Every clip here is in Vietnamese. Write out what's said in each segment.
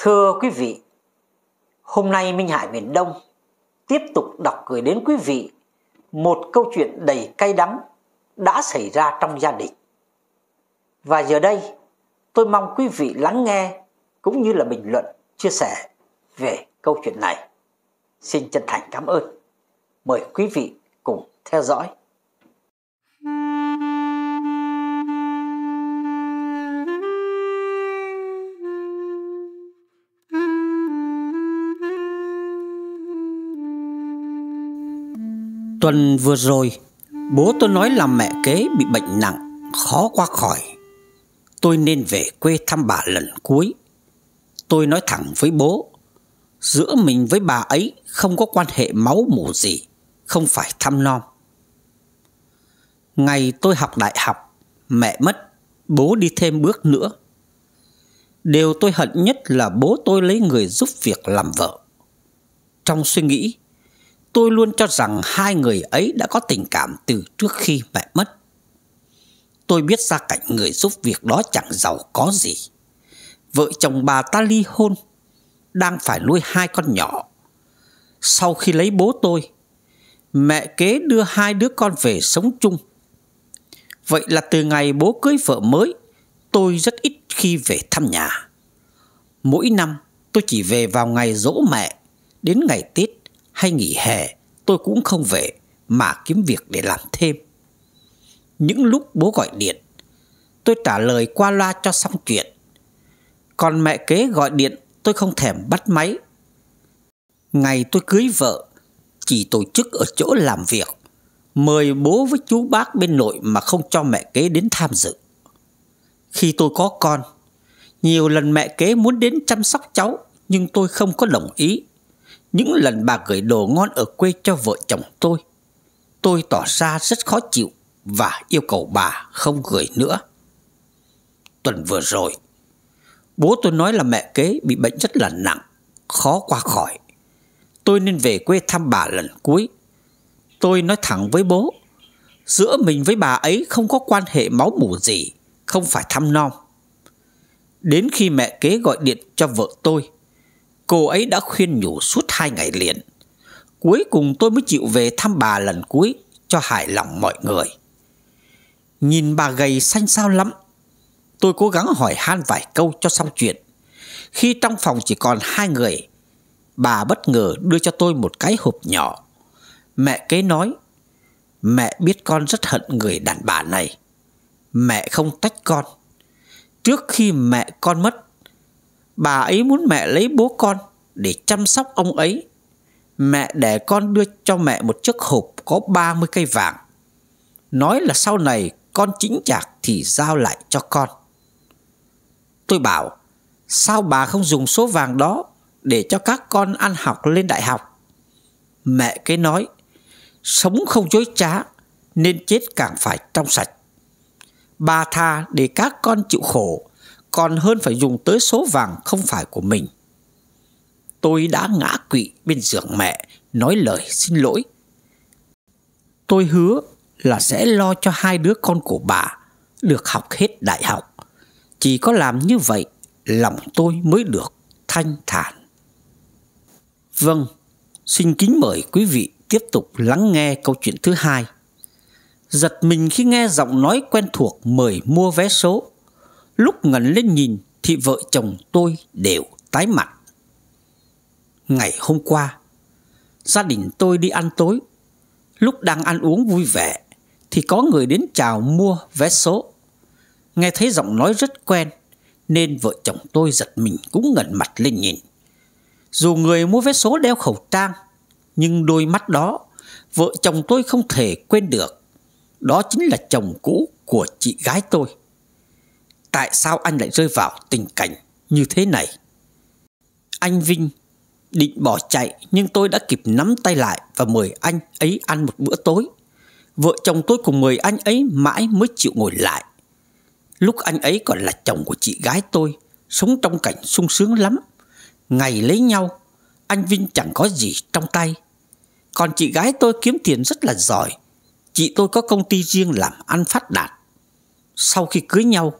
Thưa quý vị, hôm nay Minh Hải miền Đông tiếp tục đọc gửi đến quý vị một câu chuyện đầy cay đắng đã xảy ra trong gia đình. Và giờ đây, tôi mong quý vị lắng nghe cũng như là bình luận, chia sẻ về câu chuyện này. Xin chân thành cảm ơn. Mời quý vị cùng theo dõi. Tuần vừa rồi Bố tôi nói là mẹ kế bị bệnh nặng Khó qua khỏi Tôi nên về quê thăm bà lần cuối Tôi nói thẳng với bố Giữa mình với bà ấy Không có quan hệ máu mủ gì Không phải thăm non Ngày tôi học đại học Mẹ mất Bố đi thêm bước nữa Điều tôi hận nhất là bố tôi lấy người giúp việc làm vợ Trong suy nghĩ tôi luôn cho rằng hai người ấy đã có tình cảm từ trước khi mẹ mất. Tôi biết ra cảnh người giúp việc đó chẳng giàu có gì. Vợ chồng bà ta ly hôn, đang phải nuôi hai con nhỏ. Sau khi lấy bố tôi, mẹ kế đưa hai đứa con về sống chung. Vậy là từ ngày bố cưới vợ mới, tôi rất ít khi về thăm nhà. Mỗi năm tôi chỉ về vào ngày dỗ mẹ, đến ngày Tết hay nghỉ hè tôi cũng không về mà kiếm việc để làm thêm. Những lúc bố gọi điện, tôi trả lời qua loa cho xong chuyện. Còn mẹ kế gọi điện tôi không thèm bắt máy. Ngày tôi cưới vợ, chỉ tổ chức ở chỗ làm việc, mời bố với chú bác bên nội mà không cho mẹ kế đến tham dự. Khi tôi có con, nhiều lần mẹ kế muốn đến chăm sóc cháu nhưng tôi không có đồng ý những lần bà gửi đồ ngon ở quê cho vợ chồng tôi Tôi tỏ ra rất khó chịu Và yêu cầu bà không gửi nữa Tuần vừa rồi Bố tôi nói là mẹ kế bị bệnh rất là nặng Khó qua khỏi Tôi nên về quê thăm bà lần cuối Tôi nói thẳng với bố Giữa mình với bà ấy không có quan hệ máu mủ gì Không phải thăm non Đến khi mẹ kế gọi điện cho vợ tôi Cô ấy đã khuyên nhủ suốt hai ngày liền. Cuối cùng tôi mới chịu về thăm bà lần cuối cho hài lòng mọi người. Nhìn bà gầy xanh xao lắm. Tôi cố gắng hỏi han vài câu cho xong chuyện. Khi trong phòng chỉ còn hai người, bà bất ngờ đưa cho tôi một cái hộp nhỏ. Mẹ kế nói, mẹ biết con rất hận người đàn bà này. Mẹ không tách con. Trước khi mẹ con mất, bà ấy muốn mẹ lấy bố con để chăm sóc ông ấy. Mẹ để con đưa cho mẹ một chiếc hộp có 30 cây vàng. Nói là sau này con chính chạc thì giao lại cho con. Tôi bảo, sao bà không dùng số vàng đó để cho các con ăn học lên đại học? Mẹ cái nói, sống không dối trá nên chết càng phải trong sạch. Bà tha để các con chịu khổ còn hơn phải dùng tới số vàng không phải của mình. Tôi đã ngã quỵ bên giường mẹ, nói lời xin lỗi. Tôi hứa là sẽ lo cho hai đứa con của bà được học hết đại học. Chỉ có làm như vậy, lòng tôi mới được thanh thản. Vâng, xin kính mời quý vị tiếp tục lắng nghe câu chuyện thứ hai. Giật mình khi nghe giọng nói quen thuộc mời mua vé số Lúc ngẩn lên nhìn thì vợ chồng tôi đều tái mặt. Ngày hôm qua, gia đình tôi đi ăn tối. Lúc đang ăn uống vui vẻ thì có người đến chào mua vé số. Nghe thấy giọng nói rất quen nên vợ chồng tôi giật mình cũng ngẩn mặt lên nhìn. Dù người mua vé số đeo khẩu trang nhưng đôi mắt đó vợ chồng tôi không thể quên được. Đó chính là chồng cũ của chị gái tôi. Tại sao anh lại rơi vào tình cảnh như thế này? Anh Vinh định bỏ chạy nhưng tôi đã kịp nắm tay lại và mời anh ấy ăn một bữa tối. Vợ chồng tôi cùng mời anh ấy mãi mới chịu ngồi lại. Lúc anh ấy còn là chồng của chị gái tôi, sống trong cảnh sung sướng lắm. Ngày lấy nhau, anh Vinh chẳng có gì trong tay. Còn chị gái tôi kiếm tiền rất là giỏi. Chị tôi có công ty riêng làm ăn phát đạt. Sau khi cưới nhau,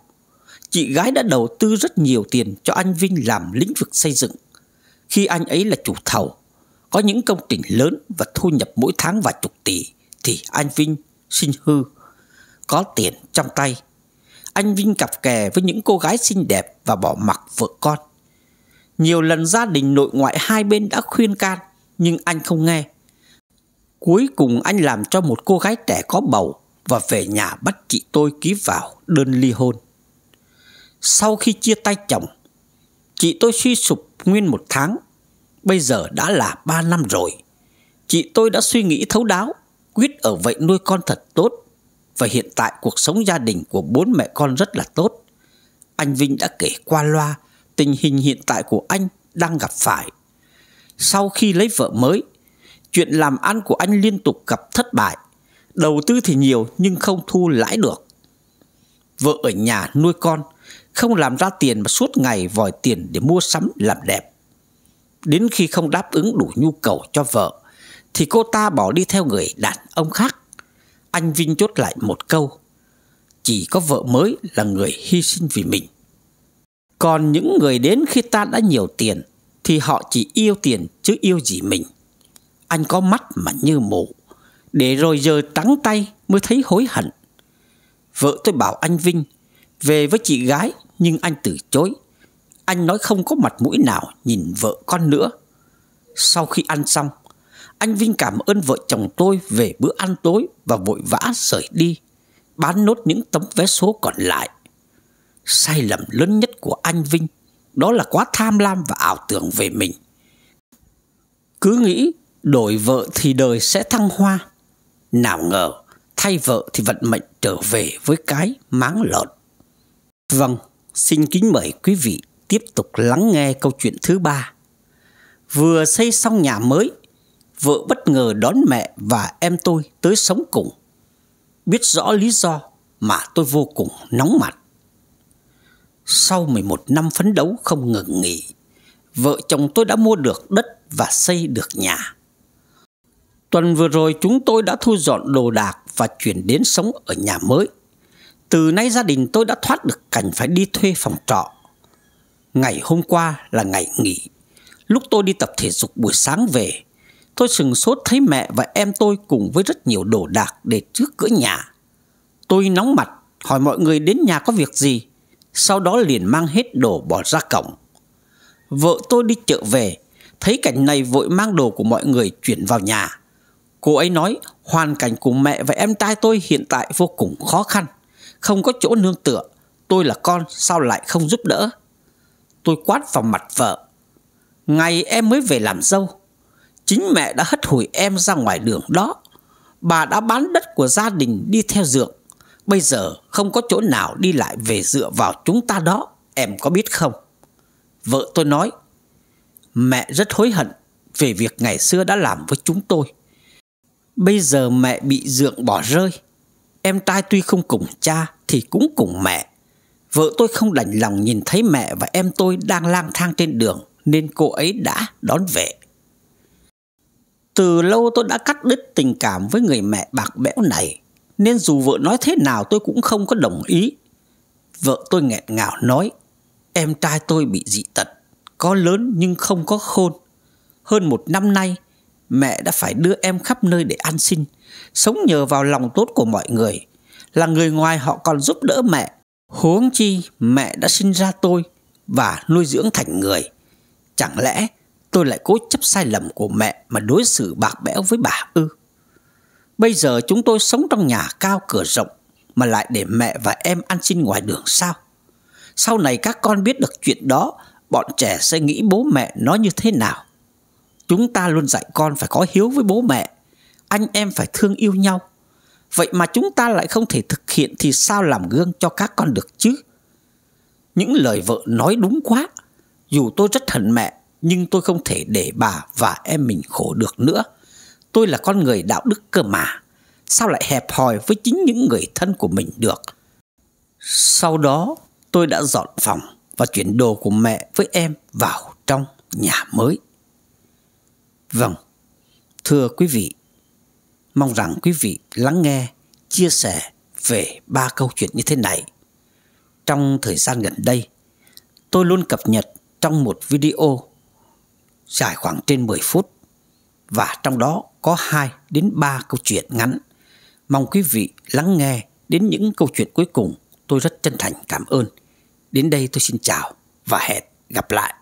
chị gái đã đầu tư rất nhiều tiền cho anh Vinh làm lĩnh vực xây dựng. Khi anh ấy là chủ thầu, có những công trình lớn và thu nhập mỗi tháng vài chục tỷ thì anh Vinh sinh hư, có tiền trong tay. Anh Vinh cặp kè với những cô gái xinh đẹp và bỏ mặc vợ con. Nhiều lần gia đình nội ngoại hai bên đã khuyên can nhưng anh không nghe. Cuối cùng anh làm cho một cô gái trẻ có bầu và về nhà bắt chị tôi ký vào đơn ly hôn. Sau khi chia tay chồng Chị tôi suy sụp nguyên một tháng Bây giờ đã là ba năm rồi Chị tôi đã suy nghĩ thấu đáo Quyết ở vậy nuôi con thật tốt Và hiện tại cuộc sống gia đình của bốn mẹ con rất là tốt Anh Vinh đã kể qua loa Tình hình hiện tại của anh đang gặp phải Sau khi lấy vợ mới Chuyện làm ăn của anh liên tục gặp thất bại Đầu tư thì nhiều nhưng không thu lãi được Vợ ở nhà nuôi con không làm ra tiền mà suốt ngày vòi tiền để mua sắm làm đẹp Đến khi không đáp ứng đủ nhu cầu cho vợ Thì cô ta bỏ đi theo người đàn ông khác Anh Vinh chốt lại một câu Chỉ có vợ mới là người hy sinh vì mình Còn những người đến khi ta đã nhiều tiền Thì họ chỉ yêu tiền chứ yêu gì mình Anh có mắt mà như mù Để rồi giờ trắng tay mới thấy hối hận Vợ tôi bảo anh Vinh về với chị gái nhưng anh từ chối. Anh nói không có mặt mũi nào nhìn vợ con nữa. Sau khi ăn xong, anh Vinh cảm ơn vợ chồng tôi về bữa ăn tối và vội vã rời đi, bán nốt những tấm vé số còn lại. Sai lầm lớn nhất của anh Vinh đó là quá tham lam và ảo tưởng về mình. Cứ nghĩ đổi vợ thì đời sẽ thăng hoa. Nào ngờ, thay vợ thì vận mệnh trở về với cái máng lợn. Vâng, xin kính mời quý vị tiếp tục lắng nghe câu chuyện thứ ba. Vừa xây xong nhà mới, vợ bất ngờ đón mẹ và em tôi tới sống cùng. Biết rõ lý do mà tôi vô cùng nóng mặt. Sau 11 năm phấn đấu không ngừng nghỉ, vợ chồng tôi đã mua được đất và xây được nhà. Tuần vừa rồi chúng tôi đã thu dọn đồ đạc và chuyển đến sống ở nhà mới từ nay gia đình tôi đã thoát được cảnh phải đi thuê phòng trọ Ngày hôm qua là ngày nghỉ Lúc tôi đi tập thể dục buổi sáng về Tôi sừng sốt thấy mẹ và em tôi cùng với rất nhiều đồ đạc để trước cửa nhà Tôi nóng mặt hỏi mọi người đến nhà có việc gì Sau đó liền mang hết đồ bỏ ra cổng Vợ tôi đi chợ về Thấy cảnh này vội mang đồ của mọi người chuyển vào nhà Cô ấy nói hoàn cảnh của mẹ và em trai tôi hiện tại vô cùng khó khăn không có chỗ nương tựa Tôi là con sao lại không giúp đỡ Tôi quát vào mặt vợ Ngày em mới về làm dâu Chính mẹ đã hất hủi em ra ngoài đường đó Bà đã bán đất của gia đình đi theo dượng Bây giờ không có chỗ nào đi lại về dựa vào chúng ta đó Em có biết không Vợ tôi nói Mẹ rất hối hận về việc ngày xưa đã làm với chúng tôi Bây giờ mẹ bị dượng bỏ rơi em trai tuy không cùng cha thì cũng cùng mẹ. Vợ tôi không đành lòng nhìn thấy mẹ và em tôi đang lang thang trên đường nên cô ấy đã đón về. Từ lâu tôi đã cắt đứt tình cảm với người mẹ bạc bẽo này nên dù vợ nói thế nào tôi cũng không có đồng ý. Vợ tôi nghẹn ngào nói em trai tôi bị dị tật, có lớn nhưng không có khôn. Hơn một năm nay mẹ đã phải đưa em khắp nơi để an sinh, sống nhờ vào lòng tốt của mọi người là người ngoài họ còn giúp đỡ mẹ huống chi mẹ đã sinh ra tôi và nuôi dưỡng thành người chẳng lẽ tôi lại cố chấp sai lầm của mẹ mà đối xử bạc bẽo với bà ư bây giờ chúng tôi sống trong nhà cao cửa rộng mà lại để mẹ và em ăn xin ngoài đường sao sau này các con biết được chuyện đó bọn trẻ sẽ nghĩ bố mẹ nó như thế nào chúng ta luôn dạy con phải có hiếu với bố mẹ anh em phải thương yêu nhau vậy mà chúng ta lại không thể thực hiện thì sao làm gương cho các con được chứ những lời vợ nói đúng quá dù tôi rất hận mẹ nhưng tôi không thể để bà và em mình khổ được nữa tôi là con người đạo đức cơ mà sao lại hẹp hòi với chính những người thân của mình được sau đó tôi đã dọn phòng và chuyển đồ của mẹ với em vào trong nhà mới vâng thưa quý vị Mong rằng quý vị lắng nghe, chia sẻ về ba câu chuyện như thế này. Trong thời gian gần đây, tôi luôn cập nhật trong một video dài khoảng trên 10 phút và trong đó có 2 đến 3 câu chuyện ngắn. Mong quý vị lắng nghe đến những câu chuyện cuối cùng. Tôi rất chân thành cảm ơn. Đến đây tôi xin chào và hẹn gặp lại.